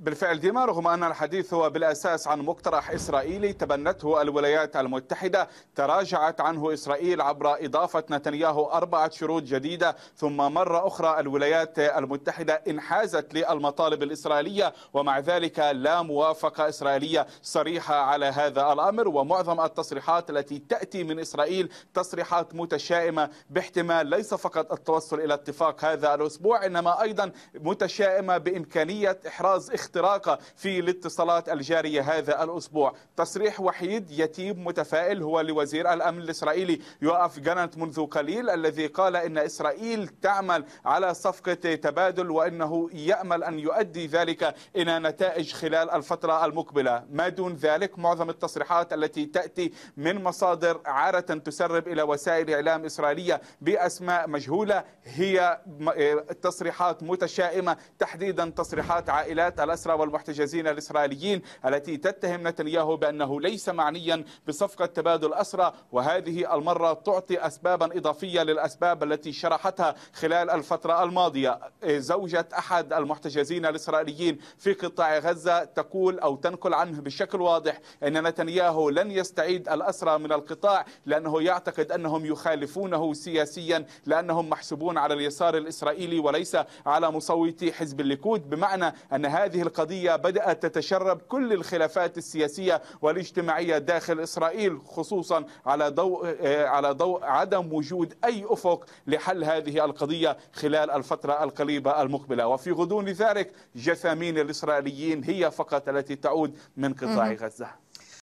بالفعل ديما رغم أن الحديث هو بالأساس عن مقترح إسرائيلي تبنته الولايات المتحدة تراجعت عنه إسرائيل عبر إضافة نتنياهو أربعة شروط جديدة ثم مرة أخرى الولايات المتحدة انحازت للمطالب الإسرائيلية ومع ذلك لا موافقة إسرائيلية صريحة على هذا الأمر ومعظم التصريحات التي تأتي من إسرائيل تصريحات متشائمة باحتمال ليس فقط التوصل إلى اتفاق هذا الأسبوع إنما أيضا متشائمة بإمكانية إحراز اختلاف الاختراق في الاتصالات الجارية هذا الأسبوع تصريح وحيد يتيم متفائل هو لوزير الأمن الإسرائيلي يوآف جانت منذ قليل الذي قال إن إسرائيل تعمل على صفقة تبادل وإنه يأمل أن يؤدي ذلك إلى نتائج خلال الفترة المقبلة ما دون ذلك معظم التصريحات التي تأتي من مصادر عارة تسرب إلى وسائل إعلام إسرائيلية بأسماء مجهولة هي آه، تصريحات متشائمة تحديدا تصريحات عائلات الأسرائيلية الأسرى والمحتجزين الإسرائيليين التي تتهم نتنياهو بأنه ليس معنيا بصفقة تبادل أسرى وهذه المرة تعطي أسبابا إضافية للأسباب التي شرحتها خلال الفترة الماضية زوجة أحد المحتجزين الإسرائيليين في قطاع غزة تقول أو تنقل عنه بشكل واضح أن نتنياهو لن يستعيد الأسرى من القطاع لأنه يعتقد أنهم يخالفونه سياسيا لأنهم محسوبون على اليسار الإسرائيلي وليس على مصوتي حزب الليكود بمعنى أن هذه هذه القضية بدأت تتشرب كل الخلافات السياسية والاجتماعية داخل إسرائيل خصوصا على ضوء آه، على ضوء عدم وجود أي أفق لحل هذه القضية خلال الفترة القريبة المقبلة وفي غضون ذلك جثامين الإسرائيليين هي فقط التي تعود من قطاع غزة